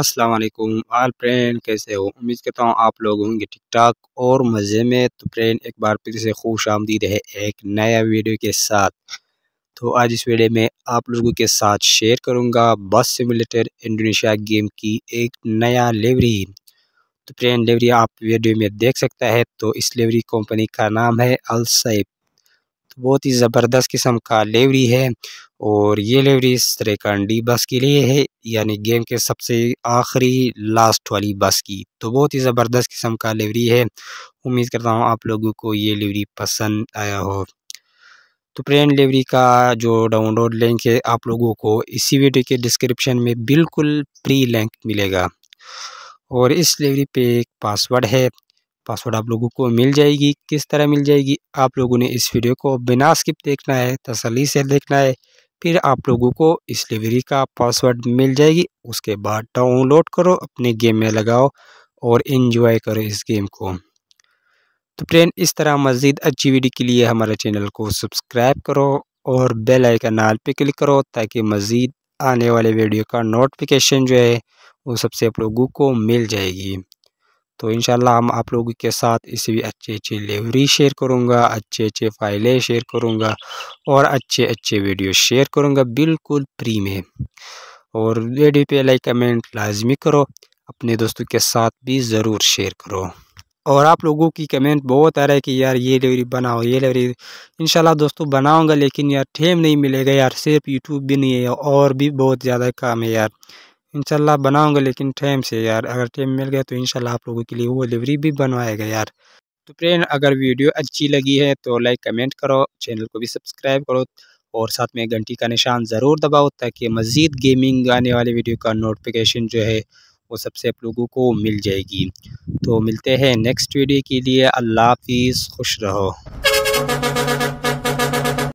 अस्सलाम वालेकुम आल फ्रेंड कैसे हो उम्मीद करता हूँ आप लोग होंगे ठीक ठाक और मज़े में तो फ्रेंड एक बार फिर से खुश आमदीद है एक नया वीडियो के साथ तो आज इस वीडियो में आप लोगों के साथ शेयर करूँगा बस सिमुलेटर इंडोनेशिया गेम की एक नया लेवरी तो फ्रेंड लेवरी आप वीडियो में देख सकता है तो इस लेवरी कंपनी का नाम है अलसैब बहुत ही ज़बरदस्त किस्म का लेवरी है और ये लेवरी इस तरह का अंडी बस के लिए है यानी गेम के सबसे आखिरी लास्ट वाली बस की तो बहुत ही ज़बरदस्त किस्म का लेवरी है उम्मीद करता हूँ आप लोगों को ये लेवरी पसंद आया हो तो प्रेन लेवरी का जो डाउनलोड लिंक है आप लोगों को इसी वीडियो के डिस्क्रिप्शन में बिल्कुल फ्री लिंक मिलेगा और इस लेवरी पे एक पासवर्ड है पासवर्ड आप लोगों को मिल जाएगी किस तरह मिल जाएगी आप लोगों ने इस वीडियो को बिना स्किप देखना है तसली से देखना है फिर आप लोगों को इस डिलीवरी का पासवर्ड मिल जाएगी उसके बाद डाउनलोड करो अपने गेम में लगाओ और इन्जॉय करो इस गेम को तो फ्रेंड इस तरह मज़ीद अच्छी वीडियो के लिए हमारे चैनल को सब्सक्राइब करो और बेल आइकन आल पे क्लिक करो ताकि मज़ीद आने वाले वीडियो का नोटिफिकेशन जो है वो सबसे आप लोगों को मिल जाएगी तो इन हम आप लोगों के साथ इसे भी अच्छे अच्छे लेवरी शेयर करूँगा अच्छे अच्छे फाइलें शेयर करूँगा और अच्छे अच्छे वीडियो शेयर करूँगा बिल्कुल फ्री में और वीडियो पे लाइक कमेंट लाजमी करो अपने दोस्तों के साथ भी ज़रूर शेयर करो और आप लोगों की कमेंट बहुत आ रहा है कि यार ये लेवरी बनाओ ये लेवरी इन दोस्तों बनाऊँगा लेकिन यार ठेम नहीं मिलेगा यार सिर्फ यूट्यूब भी नहीं है और भी बहुत ज़्यादा काम है यार इंशाल्लाह बनाऊंगा लेकिन टाइम से यार अगर टाइम मिल गया तो इंशाल्लाह आप लोगों के लिए वो डिलीवरी भी बनवाएगा यार तो फ्रेन अगर वीडियो अच्छी लगी है तो लाइक कमेंट करो चैनल को भी सब्सक्राइब करो और साथ में घंटी का निशान ज़रूर दबाओ ताकि मज़ीद गेमिंग आने वाले वीडियो का नोटिफिकेशन जो है वो सबसे आप लोगों को मिल जाएगी तो मिलते हैं नेक्स्ट वीडियो के लिए अल्लाह हाफिज़ खुश रहो